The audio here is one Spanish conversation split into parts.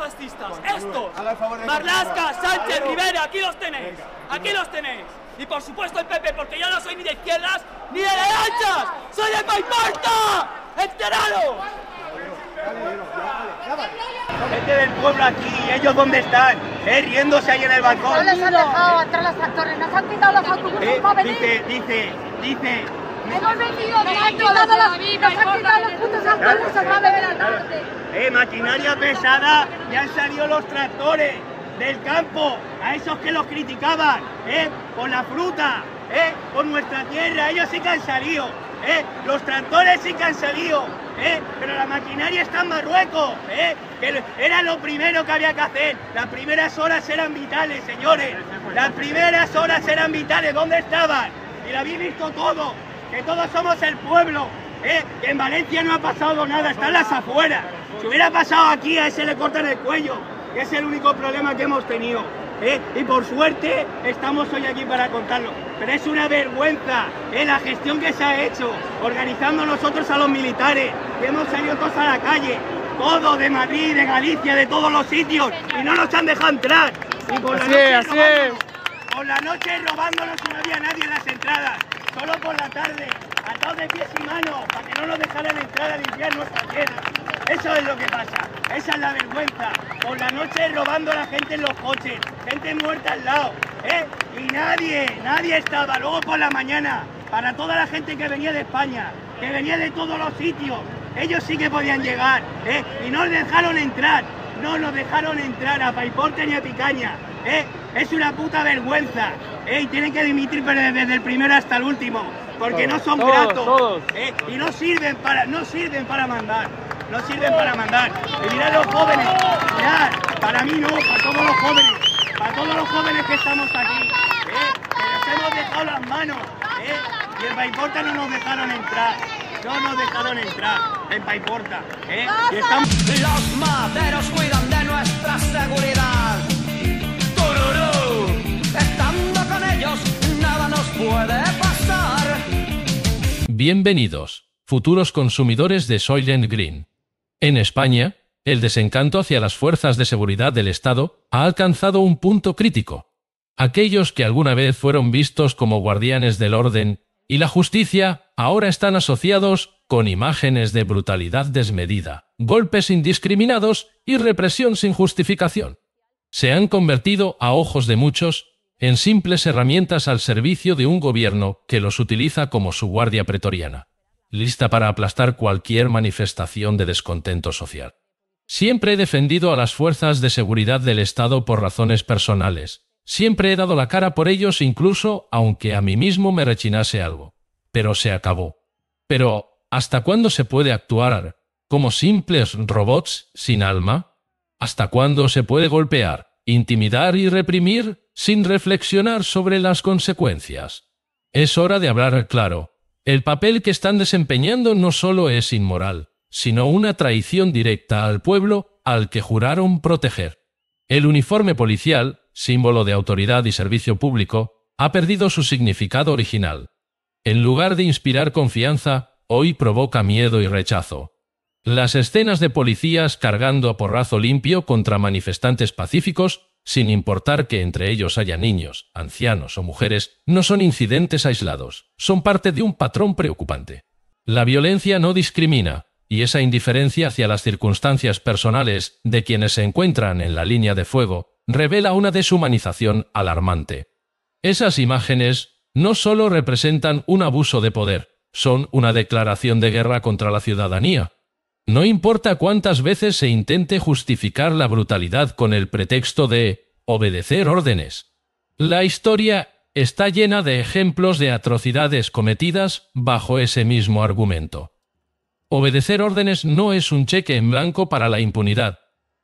fascistas, estos, Marlasca, Sánchez, Rivera, aquí los tenéis, aquí los tenéis. Y por supuesto el Pepe, porque yo no soy ni de izquierdas ni de derechas, soy de Paiparta, enterado. Gente del pueblo aquí, ¿ellos dónde están? Eh, riéndose ahí en el balcón. No les han dejado entrar los tractores, nos han quitado los eh, autobuses. Dice, dice, dice, Hemos vendido nos han quitado los putos Eh, maquinaria pesada, ya han salido los tractores del campo, a esos que los criticaban, eh, la fruta, eh, por nuestra tierra, ellos sí que han salido, eh, los tractores sí que han salido, eh, pero la maquinaria está en Marruecos, eh, que era lo primero que había que hacer, las primeras horas eran vitales, señores, las primeras horas eran vitales, ¿dónde estaban? Y la habéis visto todo, que todos somos el pueblo, ¿eh? que en Valencia no ha pasado nada, están las afueras. Si hubiera pasado aquí, a ese le cortan el cuello, que es el único problema que hemos tenido. ¿eh? Y por suerte estamos hoy aquí para contarlo. Pero es una vergüenza ¿eh? la gestión que se ha hecho, organizando nosotros a los militares, que hemos salido todos a la calle, todos de Madrid, de Galicia, de todos los sitios, y no nos han dejado entrar. Y por la noche Por la noche robándonos no había nadie en las entradas solo por la tarde, atados de pies y manos, para que no nos dejaran entrar a limpiar nuestra tierra. Eso es lo que pasa, esa es la vergüenza. Por la noche robando a la gente en los coches, gente muerta al lado, ¿eh? Y nadie, nadie estaba. Luego por la mañana, para toda la gente que venía de España, que venía de todos los sitios, ellos sí que podían llegar, ¿eh? Y no dejaron entrar no nos dejaron entrar, a ni a picaña, ¿eh? Es una puta vergüenza, ¿eh? Y tienen que dimitir desde el primero hasta el último, porque no son gratos, ¿eh? Y no sirven para, no sirven para mandar, no sirven para mandar. Y mirad los jóvenes, mirad, para mí no, para todos los jóvenes, para todos los jóvenes que estamos aquí, Que nos hemos dejado las manos, Y en Paiporta no nos dejaron entrar, no nos dejaron entrar en Paiporta, Y estamos... Bienvenidos, futuros consumidores de Soylent Green. En España, el desencanto hacia las fuerzas de seguridad del Estado ha alcanzado un punto crítico. Aquellos que alguna vez fueron vistos como guardianes del orden y la justicia ahora están asociados con imágenes de brutalidad desmedida, golpes indiscriminados y represión sin justificación. Se han convertido a ojos de muchos en simples herramientas al servicio de un gobierno que los utiliza como su guardia pretoriana, lista para aplastar cualquier manifestación de descontento social. Siempre he defendido a las fuerzas de seguridad del Estado por razones personales. Siempre he dado la cara por ellos incluso aunque a mí mismo me rechinase algo. Pero se acabó. Pero, ¿hasta cuándo se puede actuar como simples robots sin alma? ¿Hasta cuándo se puede golpear, intimidar y reprimir sin reflexionar sobre las consecuencias. Es hora de hablar claro. El papel que están desempeñando no solo es inmoral, sino una traición directa al pueblo al que juraron proteger. El uniforme policial, símbolo de autoridad y servicio público, ha perdido su significado original. En lugar de inspirar confianza, hoy provoca miedo y rechazo. Las escenas de policías cargando a porrazo limpio contra manifestantes pacíficos sin importar que entre ellos haya niños, ancianos o mujeres, no son incidentes aislados, son parte de un patrón preocupante. La violencia no discrimina, y esa indiferencia hacia las circunstancias personales de quienes se encuentran en la línea de fuego revela una deshumanización alarmante. Esas imágenes no solo representan un abuso de poder, son una declaración de guerra contra la ciudadanía, no importa cuántas veces se intente justificar la brutalidad con el pretexto de obedecer órdenes. La historia está llena de ejemplos de atrocidades cometidas bajo ese mismo argumento. Obedecer órdenes no es un cheque en blanco para la impunidad.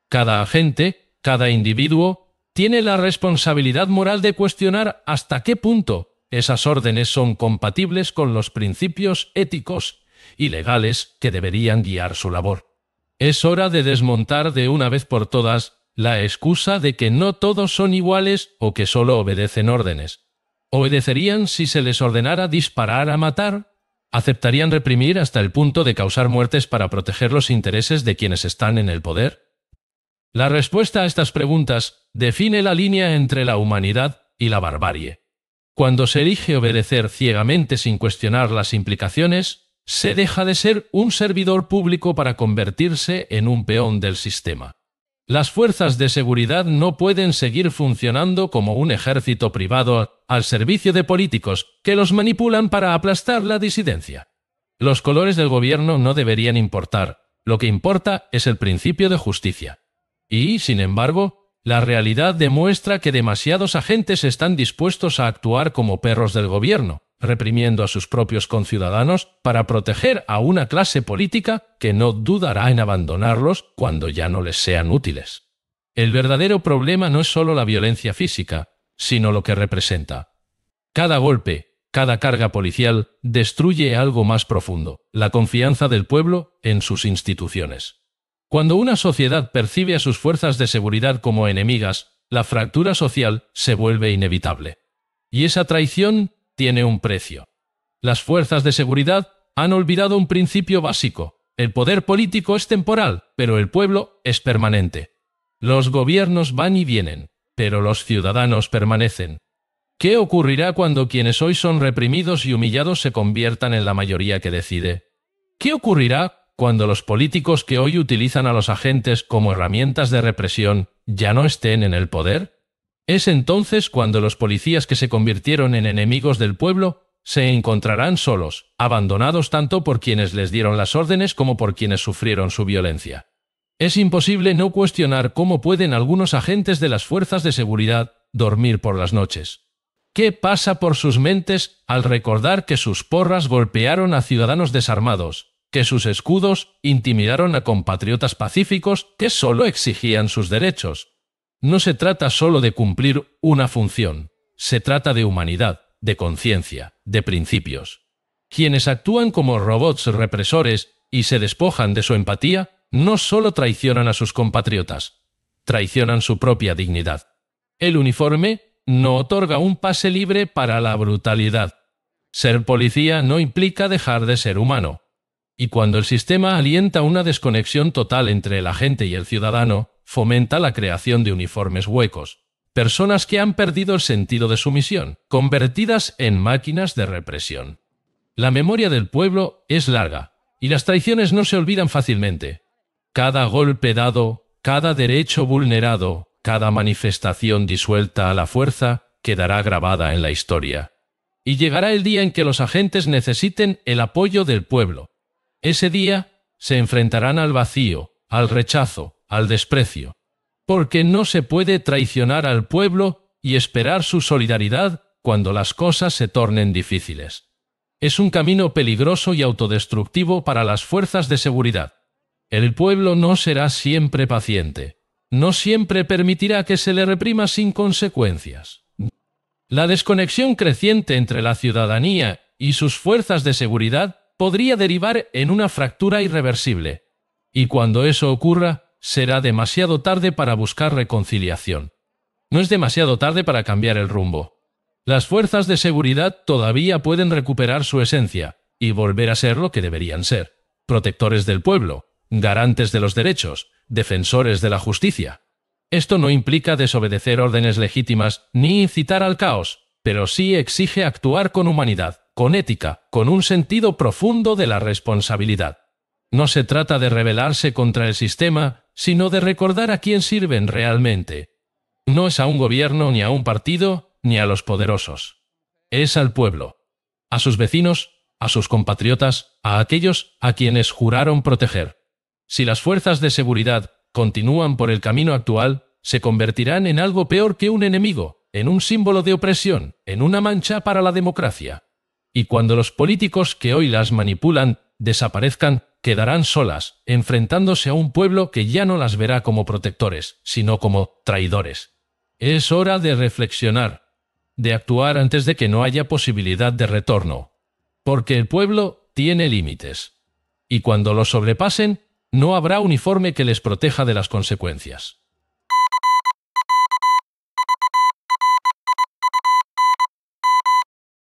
Cada agente, cada individuo, tiene la responsabilidad moral de cuestionar hasta qué punto esas órdenes son compatibles con los principios éticos ilegales legales que deberían guiar su labor. Es hora de desmontar de una vez por todas la excusa de que no todos son iguales o que solo obedecen órdenes. ¿Obedecerían si se les ordenara disparar a matar? ¿Aceptarían reprimir hasta el punto de causar muertes para proteger los intereses de quienes están en el poder? La respuesta a estas preguntas define la línea entre la humanidad y la barbarie. Cuando se elige obedecer ciegamente sin cuestionar las implicaciones, se deja de ser un servidor público para convertirse en un peón del sistema. Las fuerzas de seguridad no pueden seguir funcionando como un ejército privado al servicio de políticos que los manipulan para aplastar la disidencia. Los colores del gobierno no deberían importar, lo que importa es el principio de justicia. Y, sin embargo, la realidad demuestra que demasiados agentes están dispuestos a actuar como perros del gobierno, reprimiendo a sus propios conciudadanos para proteger a una clase política que no dudará en abandonarlos cuando ya no les sean útiles. El verdadero problema no es solo la violencia física, sino lo que representa. Cada golpe, cada carga policial destruye algo más profundo, la confianza del pueblo en sus instituciones. Cuando una sociedad percibe a sus fuerzas de seguridad como enemigas, la fractura social se vuelve inevitable. Y esa traición tiene un precio. Las fuerzas de seguridad han olvidado un principio básico. El poder político es temporal, pero el pueblo es permanente. Los gobiernos van y vienen, pero los ciudadanos permanecen. ¿Qué ocurrirá cuando quienes hoy son reprimidos y humillados se conviertan en la mayoría que decide? ¿Qué ocurrirá cuando los políticos que hoy utilizan a los agentes como herramientas de represión ya no estén en el poder? Es entonces cuando los policías que se convirtieron en enemigos del pueblo se encontrarán solos, abandonados tanto por quienes les dieron las órdenes como por quienes sufrieron su violencia. Es imposible no cuestionar cómo pueden algunos agentes de las fuerzas de seguridad dormir por las noches. ¿Qué pasa por sus mentes al recordar que sus porras golpearon a ciudadanos desarmados, que sus escudos intimidaron a compatriotas pacíficos que solo exigían sus derechos, no se trata solo de cumplir una función, se trata de humanidad, de conciencia, de principios. Quienes actúan como robots represores y se despojan de su empatía, no solo traicionan a sus compatriotas, traicionan su propia dignidad. El uniforme no otorga un pase libre para la brutalidad. Ser policía no implica dejar de ser humano. Y cuando el sistema alienta una desconexión total entre la gente y el ciudadano, fomenta la creación de uniformes huecos, personas que han perdido el sentido de su misión, convertidas en máquinas de represión. La memoria del pueblo es larga, y las traiciones no se olvidan fácilmente. Cada golpe dado, cada derecho vulnerado, cada manifestación disuelta a la fuerza, quedará grabada en la historia. Y llegará el día en que los agentes necesiten el apoyo del pueblo. Ese día se enfrentarán al vacío, al rechazo, al desprecio, porque no se puede traicionar al pueblo y esperar su solidaridad cuando las cosas se tornen difíciles. Es un camino peligroso y autodestructivo para las fuerzas de seguridad. El pueblo no será siempre paciente. No siempre permitirá que se le reprima sin consecuencias. La desconexión creciente entre la ciudadanía y sus fuerzas de seguridad podría derivar en una fractura irreversible. Y cuando eso ocurra, será demasiado tarde para buscar reconciliación. No es demasiado tarde para cambiar el rumbo. Las fuerzas de seguridad todavía pueden recuperar su esencia y volver a ser lo que deberían ser, protectores del pueblo, garantes de los derechos, defensores de la justicia. Esto no implica desobedecer órdenes legítimas ni incitar al caos, pero sí exige actuar con humanidad, con ética, con un sentido profundo de la responsabilidad. No se trata de rebelarse contra el sistema, sino de recordar a quién sirven realmente. No es a un gobierno ni a un partido, ni a los poderosos. Es al pueblo, a sus vecinos, a sus compatriotas, a aquellos a quienes juraron proteger. Si las fuerzas de seguridad continúan por el camino actual, se convertirán en algo peor que un enemigo, en un símbolo de opresión, en una mancha para la democracia. Y cuando los políticos que hoy las manipulan desaparezcan, quedarán solas, enfrentándose a un pueblo que ya no las verá como protectores, sino como traidores. Es hora de reflexionar, de actuar antes de que no haya posibilidad de retorno, porque el pueblo tiene límites, y cuando los sobrepasen, no habrá uniforme que les proteja de las consecuencias.